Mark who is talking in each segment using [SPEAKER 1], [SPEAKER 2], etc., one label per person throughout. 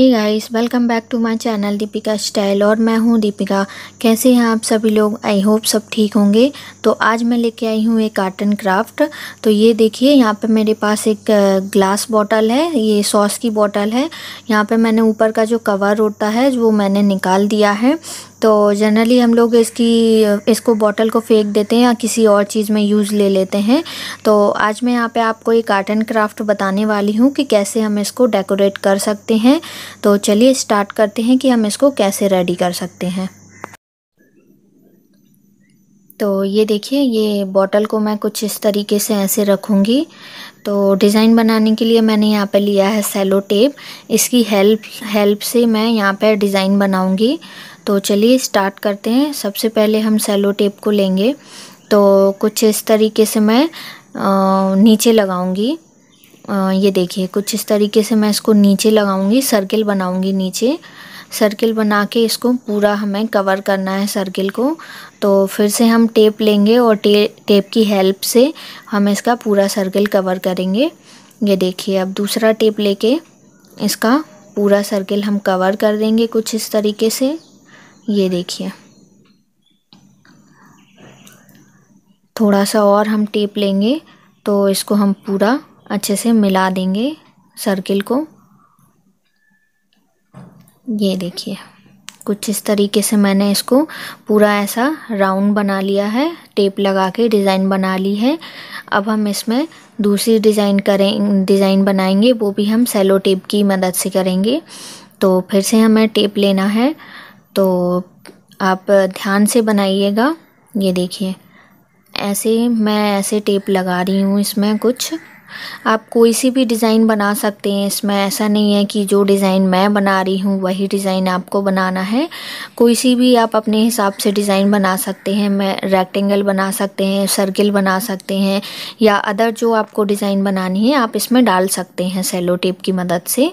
[SPEAKER 1] hey guys welcome back to my channel Deepika style और मैं हूँ दीपिका कैसे हैं आप सभी लोग आई होप सब ठीक होंगे तो आज मैं लेके आई हूँ एक कार्टन क्राफ्ट तो ये देखिए यहाँ पे मेरे पास एक ग्लास बॉटल है ये सॉस की बॉटल है यहाँ पे मैंने ऊपर का जो कवर होता है वो मैंने निकाल दिया है तो जनरली हम लोग इसकी इसको बॉटल को फेंक देते हैं या किसी और चीज़ में यूज़ ले लेते हैं तो आज मैं यहाँ पे आपको एक आर्ट एंड क्राफ्ट बताने वाली हूँ कि कैसे हम इसको डेकोरेट कर सकते हैं तो चलिए स्टार्ट करते हैं कि हम इसको कैसे रेडी कर सकते हैं तो ये देखिए ये बॉटल को मैं कुछ इस तरीके से ऐसे रखूँगी तो डिज़ाइन बनाने के लिए मैंने यहाँ पर लिया है सेलो टेप इसकी हेल्प हेल्प से मैं यहाँ पर डिज़ाइन बनाऊँगी तो चलिए स्टार्ट करते हैं सबसे पहले हम सेलो टेप को लेंगे तो कुछ इस तरीके से मैं नीचे लगाऊंगी ये देखिए कुछ इस तरीके से मैं इसको नीचे लगाऊंगी सर्किल बनाऊंगी नीचे सर्किल बना के इसको पूरा हमें कवर करना है सर्किल को तो फिर से हम टेप लेंगे और टे, टेप की हेल्प से हम इसका पूरा सर्किल कवर करेंगे ये देखिए अब दूसरा टेप लेके इसका पूरा सर्किल हम कवर कर देंगे कुछ इस तरीके से ये देखिए थोड़ा सा और हम टेप लेंगे तो इसको हम पूरा अच्छे से मिला देंगे सर्किल को ये देखिए कुछ इस तरीके से मैंने इसको पूरा ऐसा राउंड बना लिया है टेप लगा के डिज़ाइन बना ली है अब हम इसमें दूसरी डिज़ाइन करें डिज़ाइन बनाएंगे वो भी हम सेलो टेप की मदद से करेंगे तो फिर से हमें टेप लेना है तो आप ध्यान से बनाइएगा ये देखिए ऐसे मैं ऐसे टेप लगा रही हूँ इसमें कुछ आप कोई सी भी डिज़ाइन बना सकते हैं इसमें ऐसा नहीं है कि जो डिज़ाइन मैं बना रही हूँ वही डिज़ाइन आपको बनाना है कोई सी भी आप अपने हिसाब से डिज़ाइन बना सकते हैं मैं रेक्टेंगल बना सकते हैं सर्किल बना सकते हैं या अदर जो आपको डिज़ाइन बनानी है आप इसमें डाल सकते हैं सेलो टेप की मदद से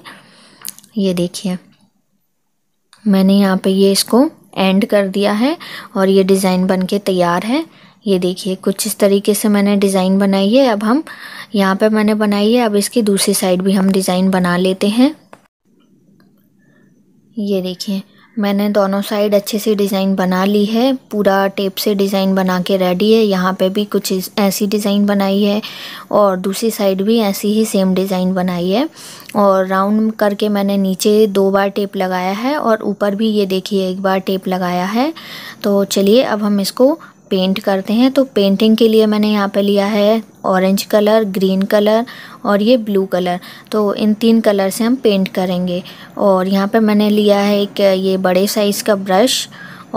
[SPEAKER 1] ये देखिए मैंने यहाँ पे ये इसको एंड कर दिया है और ये डिज़ाइन बन के तैयार है ये देखिए कुछ इस तरीके से मैंने डिज़ाइन बनाई है अब हम यहाँ पे मैंने बनाई है अब इसकी दूसरी साइड भी हम डिज़ाइन बना लेते हैं ये देखिए मैंने दोनों साइड अच्छे से डिज़ाइन बना ली है पूरा टेप से डिज़ाइन बना के रेडी है यहाँ पे भी कुछ ऐसी डिज़ाइन बनाई है और दूसरी साइड भी ऐसी ही सेम डिज़ाइन बनाई है और राउंड करके मैंने नीचे दो बार टेप लगाया है और ऊपर भी ये देखिए एक बार टेप लगाया है तो चलिए अब हम इसको पेंट करते हैं तो पेंटिंग के लिए मैंने यहाँ पे लिया है ऑरेंज कलर ग्रीन कलर और ये ब्लू कलर तो इन तीन कलर से हम पेंट करेंगे और यहाँ पे मैंने लिया है एक ये बड़े साइज़ का ब्रश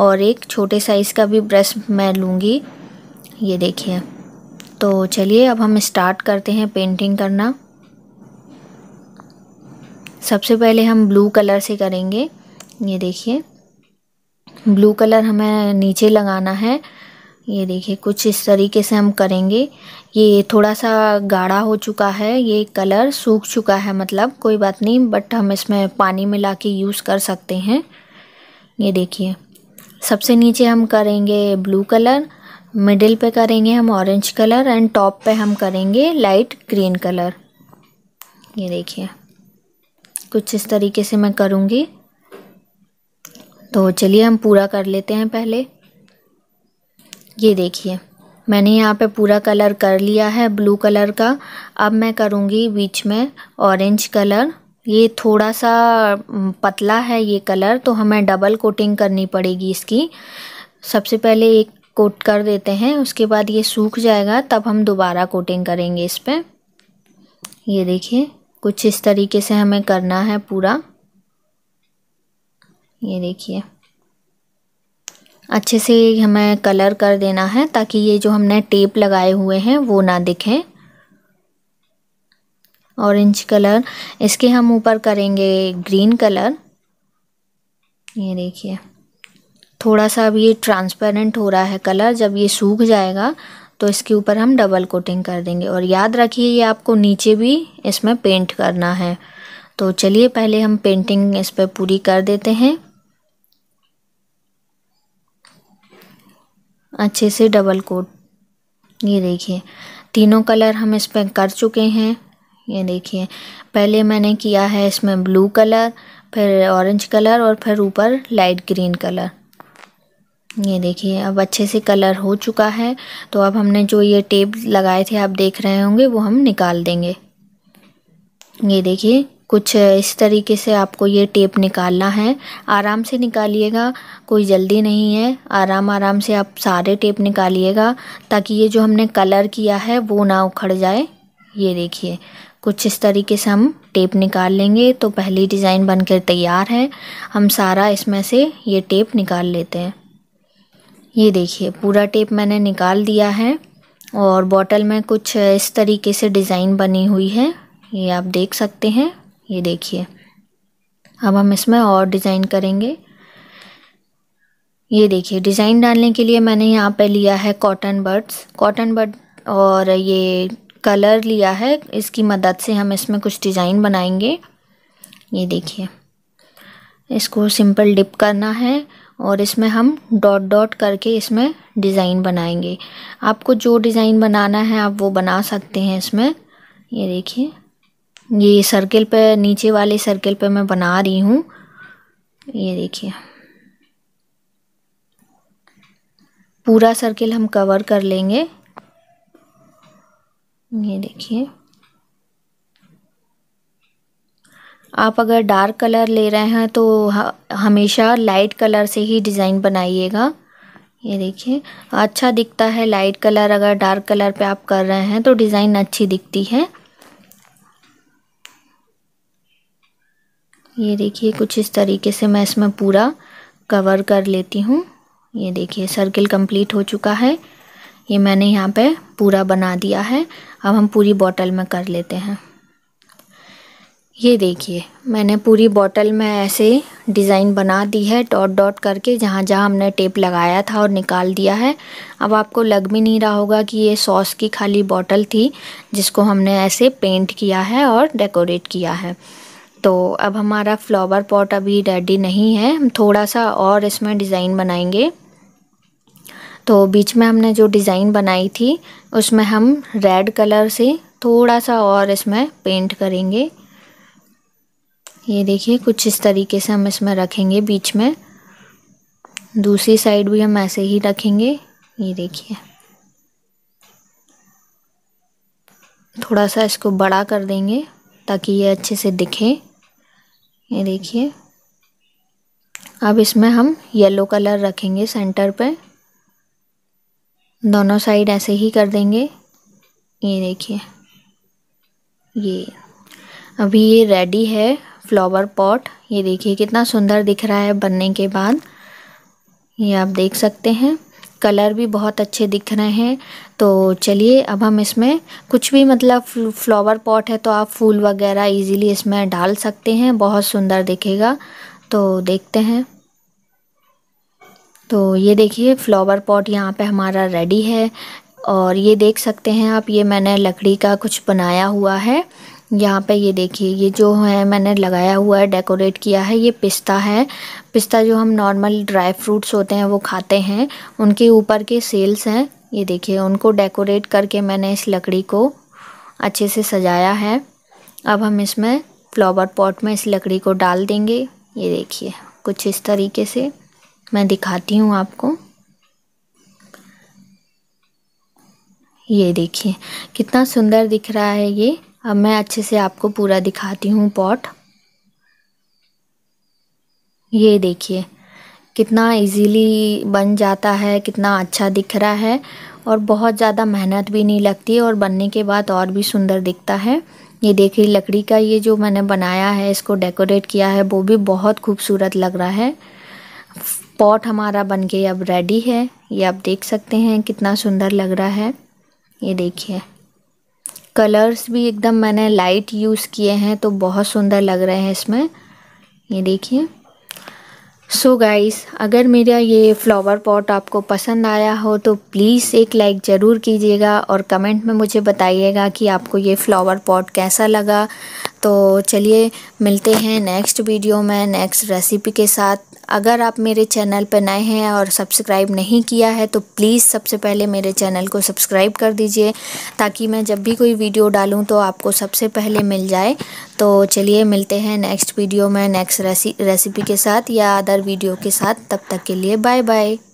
[SPEAKER 1] और एक छोटे साइज़ का भी ब्रश मैं लूँगी ये देखिए तो चलिए अब हम स्टार्ट करते हैं पेंटिंग करना सबसे पहले हम ब्लू कलर से करेंगे ये देखिए ब्लू कलर हमें नीचे लगाना है ये देखिए कुछ इस तरीके से हम करेंगे ये थोड़ा सा गाढ़ा हो चुका है ये कलर सूख चुका है मतलब कोई बात नहीं बट हम इसमें पानी मिला के यूज़ कर सकते हैं ये देखिए सबसे नीचे हम करेंगे ब्लू कलर मिडिल पे करेंगे हम ऑरेंज कलर एंड टॉप पे हम करेंगे लाइट ग्रीन कलर ये देखिए कुछ इस तरीके से मैं करूँगी तो चलिए हम पूरा कर लेते हैं पहले ये देखिए मैंने यहाँ पे पूरा कलर कर लिया है ब्लू कलर का अब मैं करूँगी बीच में ऑरेंज कलर ये थोड़ा सा पतला है ये कलर तो हमें डबल कोटिंग करनी पड़ेगी इसकी सबसे पहले एक कोट कर देते हैं उसके बाद ये सूख जाएगा तब हम दोबारा कोटिंग करेंगे इस पर ये देखिए कुछ इस तरीके से हमें करना है पूरा ये देखिए अच्छे से हमें कलर कर देना है ताकि ये जो हमने टेप लगाए हुए हैं वो ना दिखें ऑरेंज कलर इसके हम ऊपर करेंगे ग्रीन कलर ये देखिए थोड़ा सा अब ये ट्रांसपेरेंट हो रहा है कलर जब ये सूख जाएगा तो इसके ऊपर हम डबल कोटिंग कर देंगे और याद रखिए ये आपको नीचे भी इसमें पेंट करना है तो चलिए पहले हम पेंटिंग इस पर पूरी कर देते हैं अच्छे से डबल कोट ये देखिए तीनों कलर हम इस पर कर चुके हैं ये देखिए पहले मैंने किया है इसमें ब्लू कलर फिर ऑरेंज कलर और फिर ऊपर लाइट ग्रीन कलर ये देखिए अब अच्छे से कलर हो चुका है तो अब हमने जो ये टेप लगाए थे आप देख रहे होंगे वो हम निकाल देंगे ये देखिए कुछ इस तरीके से आपको ये टेप निकालना है आराम से निकालिएगा कोई जल्दी नहीं है आराम आराम से आप सारे टेप निकालिएगा ताकि ये जो हमने कलर किया है वो ना उखड़ जाए ये देखिए कुछ इस तरीके से हम टेप निकाल लेंगे तो पहली डिज़ाइन बनकर तैयार है हम सारा इसमें से ये टेप निकाल लेते हैं ये देखिए पूरा टेप मैंने निकाल दिया है और बॉटल में कुछ इस तरीके से डिज़ाइन बनी हुई है ये आप देख सकते हैं ये देखिए अब हम इसमें और डिज़ाइन करेंगे ये देखिए डिज़ाइन डालने के लिए मैंने यहाँ पे लिया है कॉटन बर्ड्स कॉटन बर्ड और ये कलर लिया है इसकी मदद से हम इसमें कुछ डिज़ाइन बनाएंगे ये देखिए इसको सिंपल डिप करना है और इसमें हम डॉट डॉट करके इसमें डिज़ाइन बनाएंगे आपको जो डिज़ाइन बनाना है आप वो बना सकते हैं इसमें ये देखिए ये सर्किल पे नीचे वाले सर्किल पे मैं बना रही हूँ ये देखिए पूरा सर्किल हम कवर कर लेंगे ये देखिए आप अगर डार्क कलर ले रहे हैं तो हमेशा लाइट कलर से ही डिज़ाइन बनाइएगा ये देखिए अच्छा दिखता है लाइट कलर अगर डार्क कलर पे आप कर रहे हैं तो डिज़ाइन अच्छी दिखती है ये देखिए कुछ इस तरीके से मैं इसमें पूरा कवर कर लेती हूँ ये देखिए सर्किल कंप्लीट हो चुका है ये मैंने यहाँ पे पूरा बना दिया है अब हम पूरी बॉटल में कर लेते हैं ये देखिए मैंने पूरी बॉटल में ऐसे डिज़ाइन बना दी है डॉट डॉट करके जहाँ जहाँ हमने टेप लगाया था और निकाल दिया है अब आपको लग भी नहीं रहा होगा कि ये सॉस की खाली बॉटल थी जिसको हमने ऐसे पेंट किया है और डेकोरेट किया है तो अब हमारा फ्लावर पॉट अभी रेडी नहीं है हम थोड़ा सा और इसमें डिज़ाइन बनाएंगे तो बीच में हमने जो डिज़ाइन बनाई थी उसमें हम रेड कलर से थोड़ा सा और इसमें पेंट करेंगे ये देखिए कुछ इस तरीके से हम इसमें रखेंगे बीच में दूसरी साइड भी हम ऐसे ही रखेंगे ये देखिए थोड़ा सा इसको बड़ा कर देंगे ताकि ये अच्छे से दिखे ये देखिए अब इसमें हम येलो कलर रखेंगे सेंटर पे दोनों साइड ऐसे ही कर देंगे ये देखिए ये अभी ये रेडी है फ्लावर पॉट ये देखिए कितना सुंदर दिख रहा है बनने के बाद ये आप देख सकते हैं कलर भी बहुत अच्छे दिख रहे हैं तो चलिए अब हम इसमें कुछ भी मतलब फ्लावर पॉट है तो आप फूल वगैरह इजीली इसमें डाल सकते हैं बहुत सुंदर दिखेगा तो देखते हैं तो ये देखिए फ्लावर पॉट यहाँ पे हमारा रेडी है और ये देख सकते हैं आप ये मैंने लकड़ी का कुछ बनाया हुआ है यहाँ पे ये देखिए ये जो है मैंने लगाया हुआ है डेकोरेट किया है ये पिस्ता है पिस्ता जो हम नॉर्मल ड्राई फ्रूट्स होते हैं वो खाते हैं उनके ऊपर के सेल्स हैं ये देखिए उनको डेकोरेट करके मैंने इस लकड़ी को अच्छे से सजाया है अब हम इसमें फ्लावर पॉट में इस लकड़ी को डाल देंगे ये देखिए कुछ इस तरीके से मैं दिखाती हूँ आपको ये देखिए कितना सुंदर दिख रहा है ये अब मैं अच्छे से आपको पूरा दिखाती हूँ पॉट ये देखिए कितना इजीली बन जाता है कितना अच्छा दिख रहा है और बहुत ज़्यादा मेहनत भी नहीं लगती और बनने के बाद और भी सुंदर दिखता है ये देखिए लकड़ी का ये जो मैंने बनाया है इसको डेकोरेट किया है वो भी बहुत खूबसूरत लग रहा है पॉट हमारा बन के अब रेडी है ये आप देख सकते हैं कितना सुंदर लग रहा है ये देखिए कलर्स भी एकदम मैंने लाइट यूज़ किए हैं तो बहुत सुंदर लग रहे हैं इसमें ये देखिए सो गाइस अगर मेरा ये फ्लावर पॉट आपको पसंद आया हो तो प्लीज़ एक लाइक ज़रूर कीजिएगा और कमेंट में मुझे बताइएगा कि आपको ये फ्लावर पॉट कैसा लगा तो चलिए मिलते हैं नेक्स्ट वीडियो में नेक्स्ट रेसिपी के साथ अगर आप मेरे चैनल पर नए हैं और सब्सक्राइब नहीं किया है तो प्लीज़ सबसे पहले मेरे चैनल को सब्सक्राइब कर दीजिए ताकि मैं जब भी कोई वीडियो डालूँ तो आपको सबसे पहले मिल जाए तो चलिए मिलते हैं नेक्स्ट वीडियो में नेक्स्ट रेसिपी के साथ या अदर वीडियो के साथ तब तक के लिए बाय बाय